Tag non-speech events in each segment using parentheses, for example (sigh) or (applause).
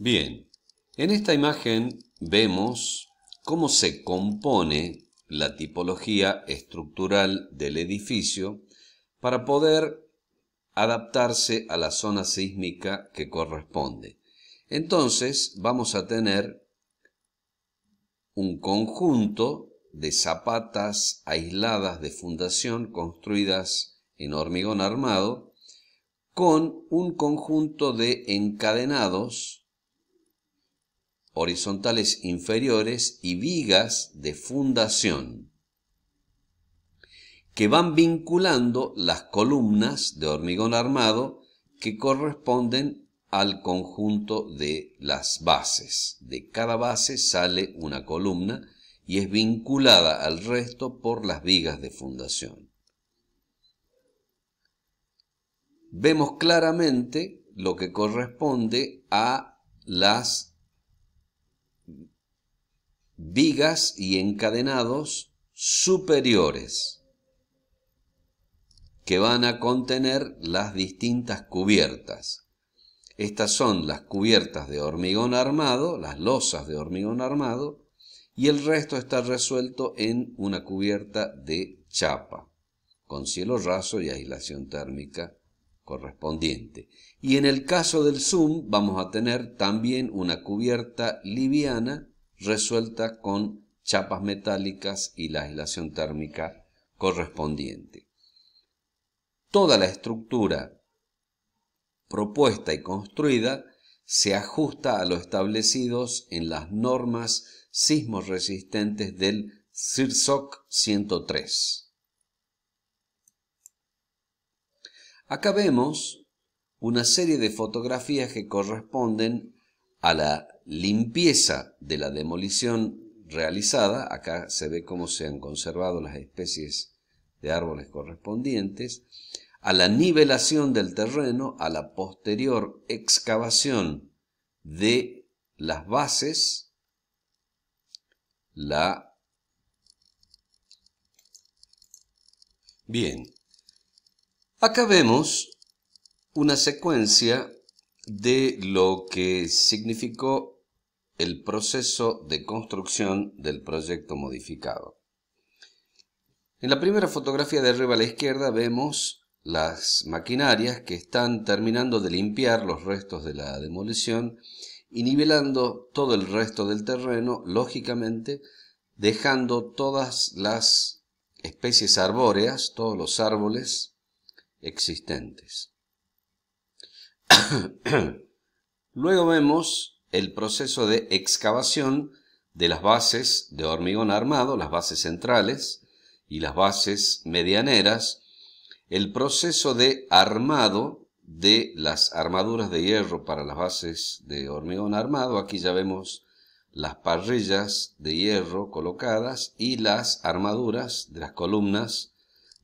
Bien, en esta imagen vemos cómo se compone la tipología estructural del edificio para poder adaptarse a la zona sísmica que corresponde. Entonces vamos a tener un conjunto de zapatas aisladas de fundación construidas en hormigón armado con un conjunto de encadenados horizontales inferiores y vigas de fundación que van vinculando las columnas de hormigón armado que corresponden al conjunto de las bases. De cada base sale una columna y es vinculada al resto por las vigas de fundación. Vemos claramente lo que corresponde a las vigas y encadenados superiores que van a contener las distintas cubiertas. Estas son las cubiertas de hormigón armado, las losas de hormigón armado, y el resto está resuelto en una cubierta de chapa, con cielo raso y aislación térmica correspondiente. Y en el caso del Zoom vamos a tener también una cubierta liviana resuelta con chapas metálicas y la aislación térmica correspondiente. Toda la estructura propuesta y construida se ajusta a lo establecidos en las normas sismos resistentes del CIRSOC 103. Acá vemos una serie de fotografías que corresponden a la limpieza de la demolición realizada, acá se ve cómo se han conservado las especies de árboles correspondientes, a la nivelación del terreno, a la posterior excavación de las bases, la... Bien, acá vemos una secuencia de lo que significó el proceso de construcción del proyecto modificado. En la primera fotografía de arriba a la izquierda vemos las maquinarias que están terminando de limpiar los restos de la demolición y nivelando todo el resto del terreno, lógicamente dejando todas las especies arbóreas, todos los árboles existentes. (coughs) Luego vemos el proceso de excavación de las bases de hormigón armado, las bases centrales y las bases medianeras, el proceso de armado de las armaduras de hierro para las bases de hormigón armado, aquí ya vemos las parrillas de hierro colocadas y las armaduras de las columnas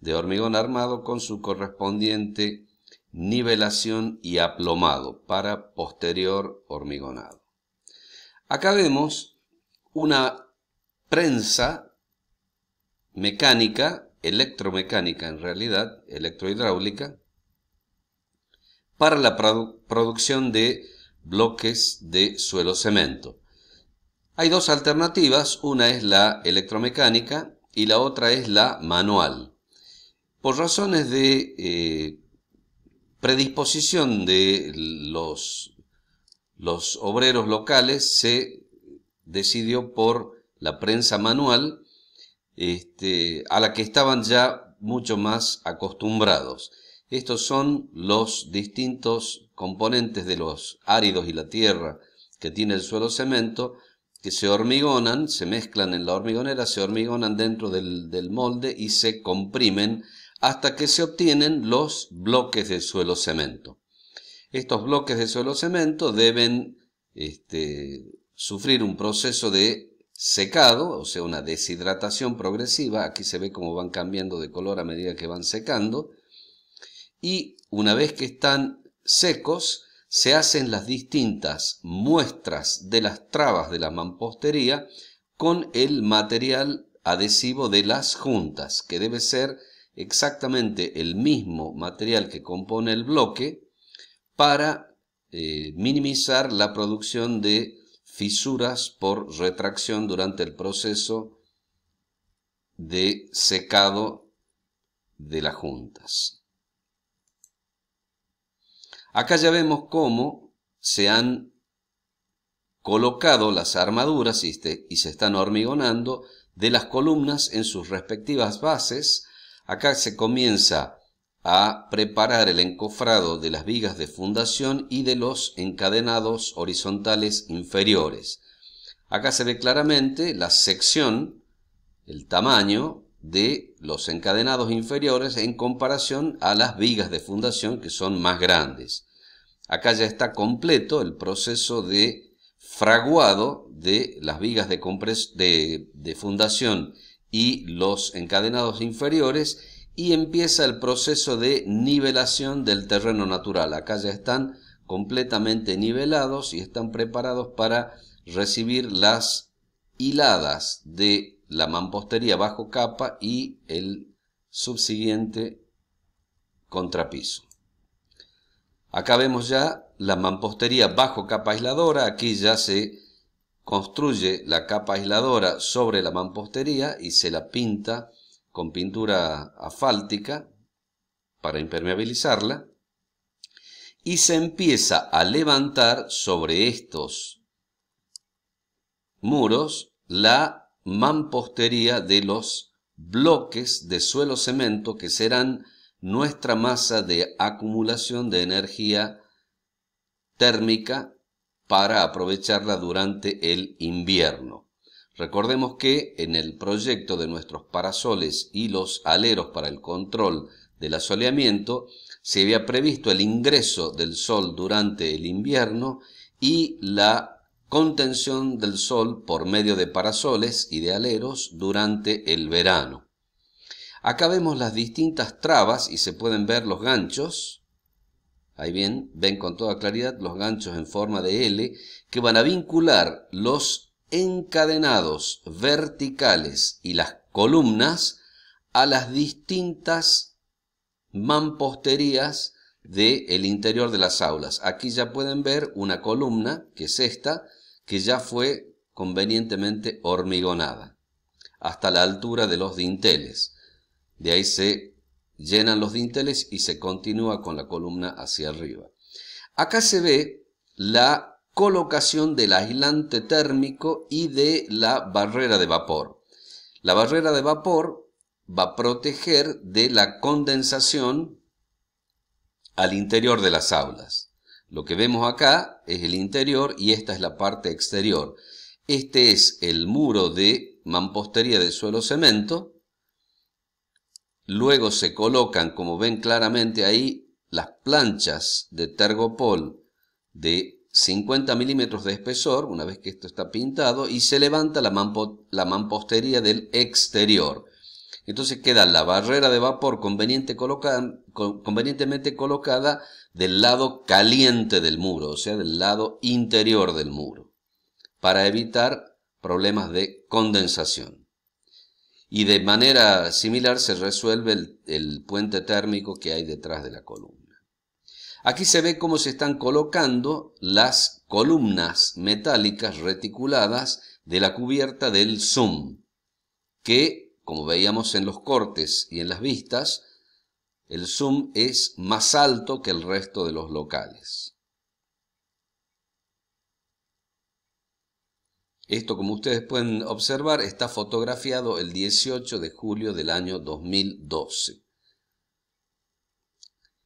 de hormigón armado con su correspondiente nivelación y aplomado para posterior hormigonado. Acá vemos una prensa mecánica, electromecánica en realidad, electrohidráulica, para la producción de bloques de suelo cemento. Hay dos alternativas, una es la electromecánica y la otra es la manual. Por razones de eh, predisposición de los, los obreros locales se decidió por la prensa manual, este, a la que estaban ya mucho más acostumbrados. Estos son los distintos componentes de los áridos y la tierra que tiene el suelo cemento, que se hormigonan, se mezclan en la hormigonera, se hormigonan dentro del molde y se comprimen hasta que se obtienen los bloques de suelo cemento. Estos bloques de suelo cemento deben este, sufrir un proceso de secado, o sea, una deshidratación progresiva. Aquí se ve cómo van cambiando de color a medida que van secando. Y una vez que están secos, se hacen las distintas muestras de las trabas de la mampostería con el material adhesivo de las juntas, que debe ser exactamente el mismo material que compone el bloque para eh, minimizar la producción de fisuras por retracción durante el proceso de secado de las juntas. Acá ya vemos cómo se han colocado las armaduras y, se están hormigonando de las columnas en sus respectivas bases Acá se comienza a preparar el encofrado de las vigas de fundación y de los encadenados horizontales inferiores. Acá se ve claramente la sección, el tamaño de los encadenados inferiores en comparación a las vigas de fundación que son más grandes. Acá ya está completo el proceso de fraguado de las vigas de, de fundación y los encadenados inferiores y empieza el proceso de nivelación del terreno natural. Acá ya están completamente nivelados y están preparados para recibir las hiladas de la mampostería bajo capa y el subsiguiente contrapiso. Acá vemos ya la mampostería bajo capa aisladora, aquí ya se construye la capa aisladora sobre la mampostería y se la pinta con pintura asfáltica para impermeabilizarla y se empieza a levantar sobre estos muros la mampostería de los bloques de suelo cemento que serán nuestra masa de acumulación de energía térmica para aprovecharla durante el invierno. Recordemos que en el proyecto de nuestros parasoles y los aleros para el control del asoleamiento se había previsto el ingreso del sol durante el invierno y la contención del sol por medio de parasoles y de aleros durante el verano. Acá vemos las distintas trabas y se pueden ver los ganchos Ahí bien, ven con toda claridad los ganchos en forma de L que van a vincular los encadenados verticales y las columnas a las distintas mamposterías del interior de las aulas. Aquí ya pueden ver una columna, que es esta, que ya fue convenientemente hormigonada, hasta la altura de los dinteles. De ahí se llenan los dinteles y se continúa con la columna hacia arriba. Acá se ve la colocación del aislante térmico y de la barrera de vapor. La barrera de vapor va a proteger de la condensación al interior de las aulas. Lo que vemos acá es el interior y esta es la parte exterior. Este es el muro de mampostería de suelo cemento Luego se colocan, como ven claramente ahí, las planchas de tergopol de 50 milímetros de espesor, una vez que esto está pintado, y se levanta la, mampostería del exterior. Entonces queda la barrera de vapor convenientemente colocada del lado caliente del muro, o sea, del lado interior del muro, para evitar problemas de condensación y de manera similar se resuelve el, puente térmico que hay detrás de la columna. Aquí se ve cómo se están colocando las columnas metálicas reticuladas de la cubierta del Zoom, que, como veíamos en los cortes y en las vistas, el Zoom es más alto que el resto de los locales. Esto, como ustedes pueden observar, está fotografiado el 18 de julio del año 2012.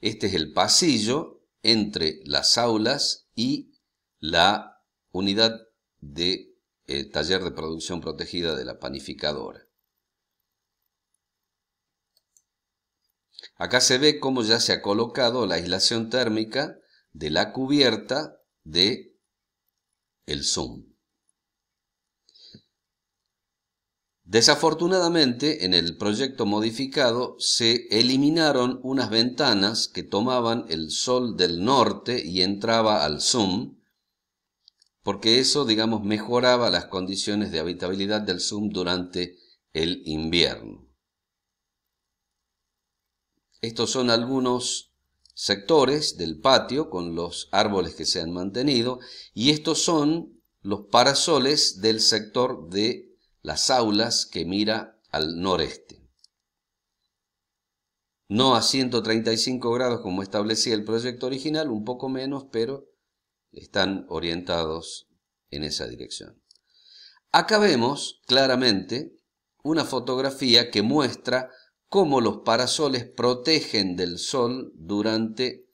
Este es el pasillo entre las aulas y la unidad de eh, taller de producción protegida de la panificadora. Acá se ve cómo ya se ha colocado la aislación térmica de la cubierta de el Zoom. Desafortunadamente, en el proyecto modificado se eliminaron unas ventanas que tomaban el sol del norte y entraba al zoom, porque eso, digamos, mejoraba las condiciones de habitabilidad del zoom durante el invierno. Estos son algunos sectores del patio con los árboles que se han mantenido y estos son los parasoles del sector de las aulas que mira al noreste. No a 135 grados como establecía el proyecto original, un poco menos, pero están orientados en esa dirección. Acá vemos claramente una fotografía que muestra cómo los parasoles protegen del sol durante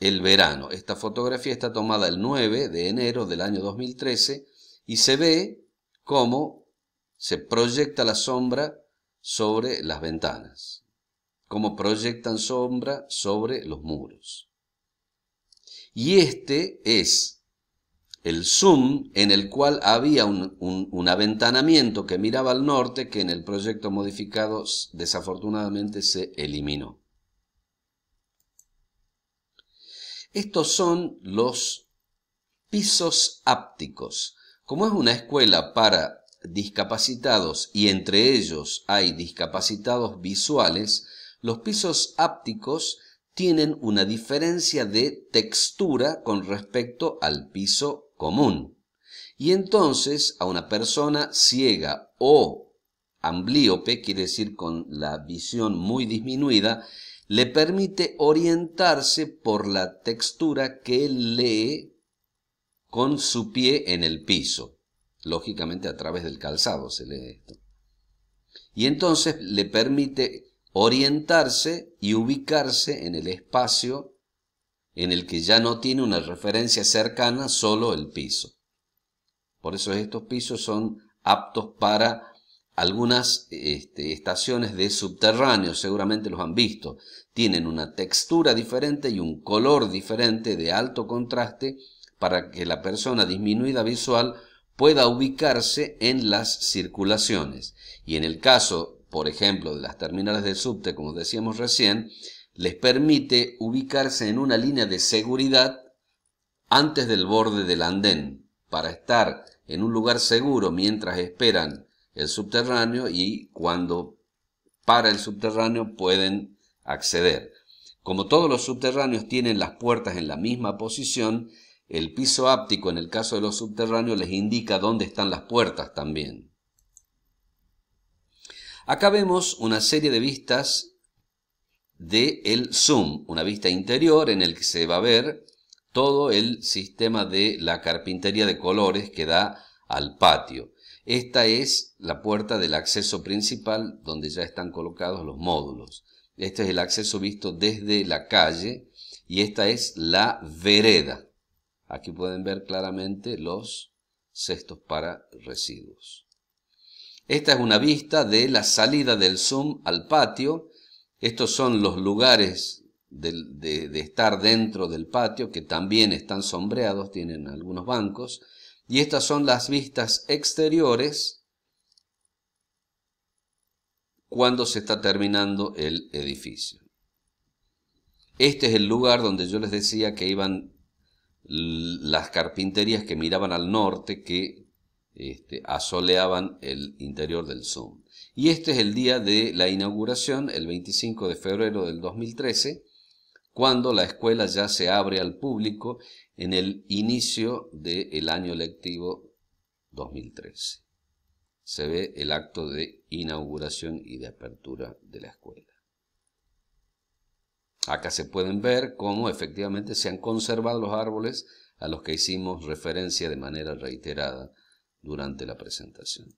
el verano. Esta fotografía está tomada el 9 de enero del año 2013 y se ve cómo se proyecta la sombra sobre las ventanas, cómo proyectan sombra sobre los muros. Y este es el zoom en el cual había un, aventanamiento que miraba al norte que en el proyecto modificado desafortunadamente se eliminó. Estos son los pisos ápticos. Como es una escuela para discapacitados y entre ellos hay discapacitados visuales, los pisos ápticos tienen una diferencia de textura con respecto al piso común. Y entonces a una persona ciega o amblíope, quiere decir con la visión muy disminuida, le permite orientarse por la textura que lee con su pie en el piso. Lógicamente a través del calzado se lee esto. Y entonces le permite orientarse y ubicarse en el espacio en el que ya no tiene una referencia cercana, solo el piso. Por eso estos pisos son aptos para algunas este, estaciones de subterráneo, seguramente los han visto. Tienen una textura diferente y un color diferente de alto contraste para que la persona disminuida visual pueda ubicarse en las circulaciones. Y en el caso, por ejemplo, de las terminales del subte, como decíamos recién, les permite ubicarse en una línea de seguridad antes del borde del andén, para estar en un lugar seguro mientras esperan el subterráneo y cuando para el subterráneo pueden acceder. Como todos los subterráneos tienen las puertas en la misma posición, el piso áptico en el caso de los subterráneos les indica dónde están las puertas también. Acá vemos una serie de vistas de el zoom, una vista interior en el que se va a ver todo el sistema de la carpintería de colores que da al patio. Esta es la puerta del acceso principal donde ya están colocados los módulos. Este es el acceso visto desde la calle y esta es la vereda. Aquí pueden ver claramente los cestos para residuos. Esta es una vista de la salida del Zoom al patio. Estos son los lugares de, de, estar dentro del patio, que también están sombreados, tienen algunos bancos. Y estas son las vistas exteriores cuando se está terminando el edificio. Este es el lugar donde yo les decía que iban las carpinterías que miraban al norte que este, asoleaban el interior del Zoom. Y este es el día de la inauguración, el 25 de febrero del 2013, cuando la escuela ya se abre al público en el inicio del año lectivo 2013. Se ve el acto de inauguración y de apertura de la escuela. Acá se pueden ver cómo efectivamente se han conservado los árboles a los que hicimos referencia de manera reiterada durante la presentación.